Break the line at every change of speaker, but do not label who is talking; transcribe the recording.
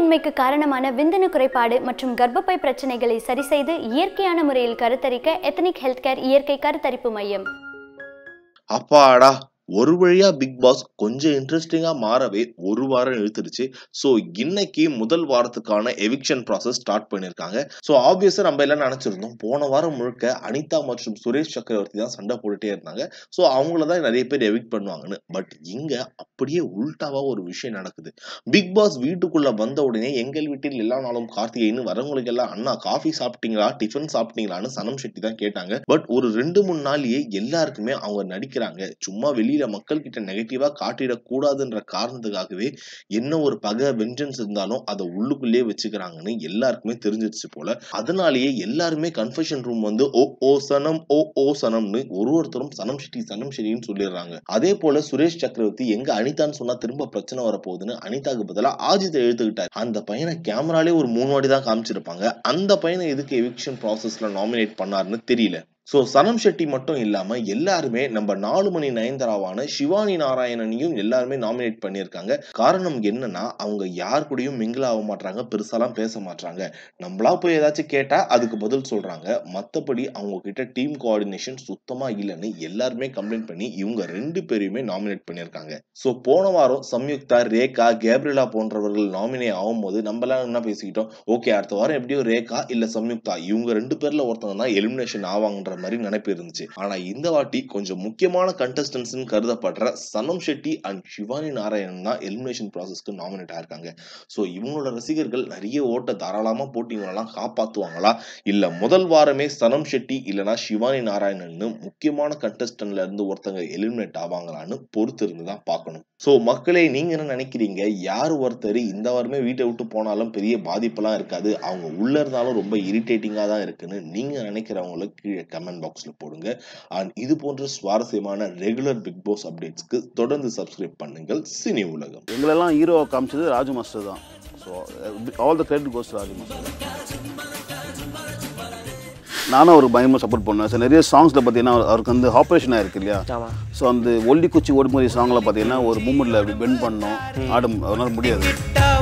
இன்மைக்கு காரணமான விந்தணு குறைபாடு மற்றும் கர்ப்பப்பை பிரச்சனைகளை சரிசெய்து இயற்கையான முறையில் கருத்தரிக்க எத்தனிக் ஹெல்த் கேர் இயற்கை கருத்தரிப்பு மையம் அப்பாடா ஒரு வழியாக பிக் பாஸ் கொஞ்சம் இன்ட்ரெஸ்டிங்காக மாறவே ஒரு வாரம் இழுத்துருச்சு ஸோ இன்னைக்கு முதல் வாரத்துக்கான எவிக்ஷன் ப்ராசஸ் ஸ்டார்ட் பண்ணியிருக்காங்க ஸோ ஆப்வியஸா நம்ம எல்லாம் நினச்சிருந்தோம் போன வாரம் முழுக்க அனிதா மற்றும் சுரேஷ் சக்கரவர்த்தி தான் சண்டை போட்டுகிட்டே இருந்தாங்க ஸோ அவங்கள தான் நிறைய பேர் எவிக்ட் பண்ணுவாங்கன்னு பட் இங்கே அப்படியே உள்டாவா ஒரு விஷயம் நடக்குது பிக் பாஸ் வீட்டுக்குள்ளே வந்த உடனே எங்கள் வீட்டில் எல்லா நாளும் கார்த்திகைன்னு வரவங்களுக்கு எல்லாம் அண்ணா காஃபி சாப்பிட்டீங்களா டிஃபன் சாப்பிட்டீங்களான்னு சனம் ஷெட்டி தான் கேட்டாங்க பட் ஒரு ரெண்டு மூணு நாளையே எல்லாருக்குமே அவங்க நடிக்கிறாங்க சும்மா வெளியில வெளியில மக்கள் கிட்ட நெகட்டிவா காட்டிடக்கூடாதுன்ற காரணத்துக்காகவே என்ன ஒரு பகை வெஞ்சன்ஸ் இருந்தாலும் அதை உள்ளுக்குள்ளேயே வச்சுக்கிறாங்கன்னு எல்லாருக்குமே தெரிஞ்சிருச்சு போல அதனாலேயே எல்லாருமே கன்ஃபெஷன் ரூம் வந்து ஓ ஓ சனம் ஓ ஓ சனம்னு ஒரு ஒருத்தரும் சனம் ஷெட்டி சனம் ஷெட்டின்னு சொல்லிடுறாங்க அதே போல சுரேஷ் சக்கரவர்த்தி எங்க அனிதான்னு சொன்னா திரும்ப பிரச்சனை வரப்போகுதுன்னு அனிதாக்கு பதிலாக ஆஜித்தை எழுத்துக்கிட்டார் அந்த பையனை கேமராலே ஒரு மூணு வாடி தான் காமிச்சிருப்பாங்க அந்த பையனை எதுக்கு எவிக்ஷன் ப்ராசஸ்ல நாமினேட் பண்ணாருன்னு தெரியல ஸோ சனம் ஷெட்டி மட்டும் இல்லாமல் எல்லாருமே நம்ம நாலு மணி நயன்தாராவான சிவானி நாராயணனையும் எல்லாருமே நாமினேட் பண்ணியிருக்காங்க காரணம் என்னன்னா அவங்க யார் கூடயும் மிங்கிள் ஆக மாட்டாங்க பெருசாலாம் பேச மாட்டாங்க நம்மளா போய் ஏதாச்சும் கேட்டால் அதுக்கு பதில் சொல்கிறாங்க மற்றபடி அவங்க கிட்ட டீம் கோஆர்டினேஷன் சுத்தமாக இல்லைன்னு எல்லாருமே கம்ப்ளைண்ட் பண்ணி இவங்க ரெண்டு பேரையுமே நாமினேட் பண்ணியிருக்காங்க ஸோ போன வாரம் சம்யுக்தா ரேகா கேப்ரிலா போன்றவர்கள் நாமினே ஆகும்போது நம்மளாம் என்ன பேசிக்கிட்டோம் ஓகே அடுத்த வாரம் எப்படியோ ரேகா இல்லை சம்யுக்தா இவங்க ரெண்டு பேரில் ஒருத்தவங்க தான் எலிமினேஷன் ஆவாங்கன்ற அப்படின்ற மாதிரி நினைப்பு இருந்துச்சு ஆனா இந்த வாட்டி கொஞ்சம் முக்கியமான கண்டஸ்டன்ஸ் கருதப்படுற சனம் ஷெட்டி அண்ட் சிவானி நாராயணன் தான் எலிமினேஷன் ப்ராசஸ்க்கு நாமினேட் ஆயிருக்காங்க ஸோ இவங்களோட ரசிகர்கள் நிறைய ஓட்ட தாராளமா போட்டிங்களெல்லாம் காப்பாத்துவாங்களா இல்ல முதல் வாரமே சனம் ஷெட்டி இல்லைனா சிவானி நாராயணன் முக்கியமான கண்டஸ்டன்ட்ல இருந்து ஒருத்தங்க எலிமினேட் ஆவாங்களான்னு பொறுத்து இருந்து தான் பார்க்கணும் ஸோ மக்களே நீங்க என்ன நினைக்கிறீங்க யார் ஒருத்தர் இந்த வாரமே வீட்டை விட்டு போனாலும் பெரிய பாதிப்பெல்லாம் இருக்காது அவங்க உள்ள இருந்தாலும் ரொம்ப இரிட்டேட்டிங்காக தான் இருக்குன்னு நீங்க நினைக்கிறவங்களுக்கு கீழே கமெண்ட் பாக்ஸில் போடுங்க அண்ட் இது போன்ற சுவாரஸ்யமான ரெகுலர் பிக் பாஸ் அப்டேட்ஸ்க்கு தொடர்ந்து சப்ஸ்கிரைப் பண்ணுங்கள் சினி உலகம்
எங்களெல்லாம் ஹீரோ காமிச்சது ராஜு மாஸ்டர் தான் so all the credit goes Raju master நானும் அவருக்கு பயமாக சப்போர்ட் பண்ணுவேன் சார் நிறைய சாங்ஸில் பார்த்தீங்கன்னா அவருக்கு வந்து ஆப்ரேஷன் ஆயிருக்கு இல்லையா ஸோ அந்த ஒல்லி குச்சி ஓடுமுறை சாங்கில் பார்த்தீங்கன்னா ஒரு மூமெண்ட்டில் அப்படி பெண்ட் பண்ணோம் ஆடும் அதனால் முடியாது